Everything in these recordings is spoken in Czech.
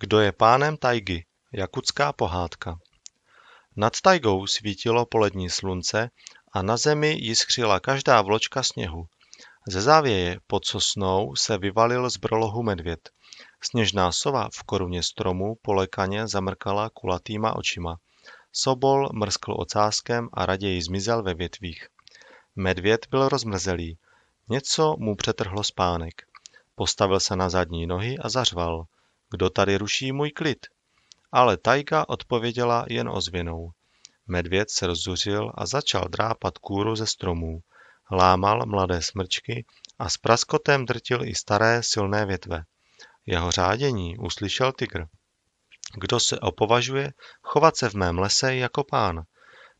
Kdo je pánem tajgy? Jakutská pohádka. Nad tajgou svítilo polední slunce a na zemi jiskřila každá vločka sněhu. Ze závěje pod sosnou se vyvalil z brlohu medvěd. Sněžná sova v koruně stromu polekaně zamrkala kulatýma očima. Sobol mrskl ocáskem a raději zmizel ve větvích. Medvěd byl rozmrzelý. Něco mu přetrhlo spánek. Postavil se na zadní nohy a zařval – kdo tady ruší můj klid? Ale tajga odpověděla jen ozvěnou. Medvěd se rozzuřil a začal drápat kůru ze stromů. Lámal mladé smrčky a s praskotem drtil i staré silné větve. Jeho řádění uslyšel tygr. Kdo se opovažuje chovat se v mém lese jako pán?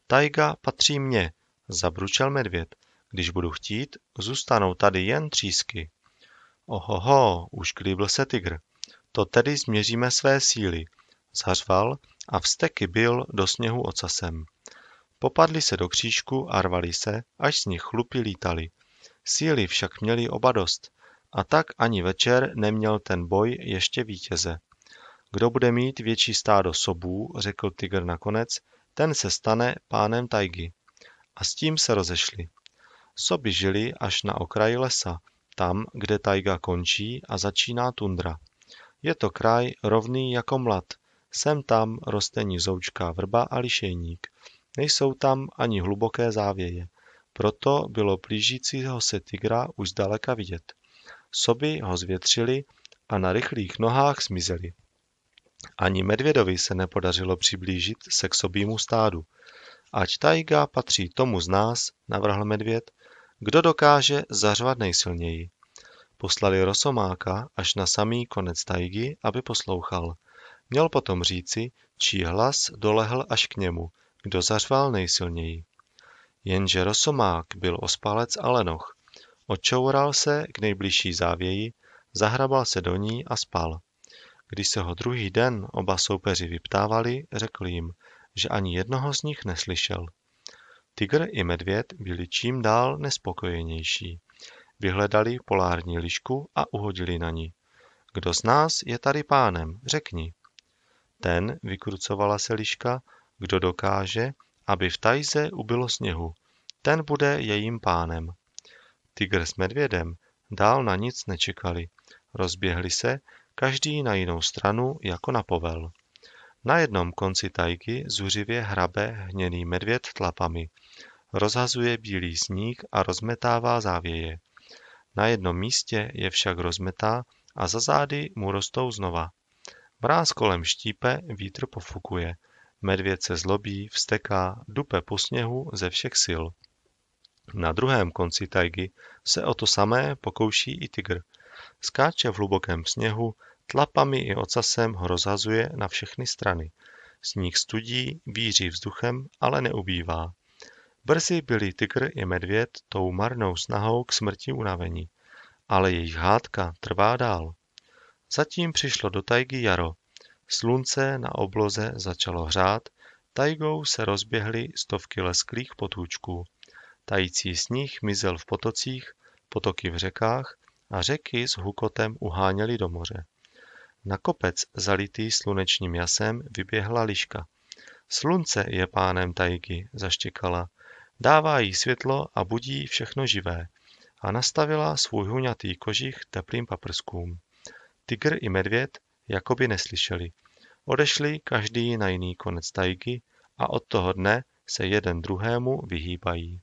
Tajga patří mně, zabručel medvěd. Když budu chtít, zůstanou tady jen třísky. Ohoho, už klíbl se tygr. To tedy změříme své síly, zařval a vsteky byl do sněhu ocasem. Popadli se do křížku a rvali se, až z nich chlupy lítali. Síly však měli oba dost, a tak ani večer neměl ten boj ještě vítěze. Kdo bude mít větší stádo sobů, řekl Tiger nakonec, ten se stane pánem tajgy. A s tím se rozešli. Soby žili až na okraji lesa, tam, kde tajga končí a začíná tundra. Je to kraj rovný jako mlad. Sem tam roste nizoučká vrba a lišejník. Nejsou tam ani hluboké závěje. Proto bylo plížícího se tygra už zdaleka vidět. Soby ho zvětřili a na rychlých nohách zmizeli. Ani medvědovi se nepodařilo přiblížit se k sobímu stádu. Ať tajga patří tomu z nás, navrhl medvěd, kdo dokáže zařvat nejsilněji. Poslali rosomáka až na samý konec tajgy, aby poslouchal. Měl potom říci, čí hlas dolehl až k němu, kdo zařval nejsilněji. Jenže rosomák byl ospalec a lenoch. Odčoural se k nejbližší závěji, zahrabal se do ní a spal. Když se ho druhý den oba soupeři vyptávali, řekl jim, že ani jednoho z nich neslyšel. Tygr i medvěd byli čím dál nespokojenější. Vyhledali polární lišku a uhodili na ní. Kdo z nás je tady pánem, řekni. Ten, vykrucovala se liška, kdo dokáže, aby v tajze ubylo sněhu, ten bude jejím pánem. Tygr s medvědem dál na nic nečekali. Rozběhli se, každý na jinou stranu jako na povel. Na jednom konci tajky zuřivě hrabe hněný medvěd tlapami. Rozhazuje bílý sníh a rozmetává závěje. Na jednom místě je však rozmetá a za zády mu rostou znova. Mráz kolem štípe, vítr pofukuje. Medvěd se zlobí, vsteká, dupe po sněhu ze všech sil. Na druhém konci tajgy se o to samé pokouší i tygr. Skáče v hlubokém sněhu, tlapami i ocasem ho rozhazuje na všechny strany. Sníh studí, víří vzduchem, ale neubývá. Brzy byli tygr i medvěd tou marnou snahou k smrti unavení, ale jejich hádka trvá dál. Zatím přišlo do tajgy jaro. Slunce na obloze začalo hřát, tajgou se rozběhly stovky lesklých potůčků. Tající sníh mizel v potocích, potoky v řekách a řeky s hukotem uháněly do moře. Na kopec zalitý slunečním jasem vyběhla liška. Slunce je pánem tajky, zaštěkala. Dává jí světlo a budí všechno živé a nastavila svůj huňatý kožich teplým paprskům. Tygr i medvěd jakoby neslyšeli. Odešli každý na jiný konec tajky a od toho dne se jeden druhému vyhýbají.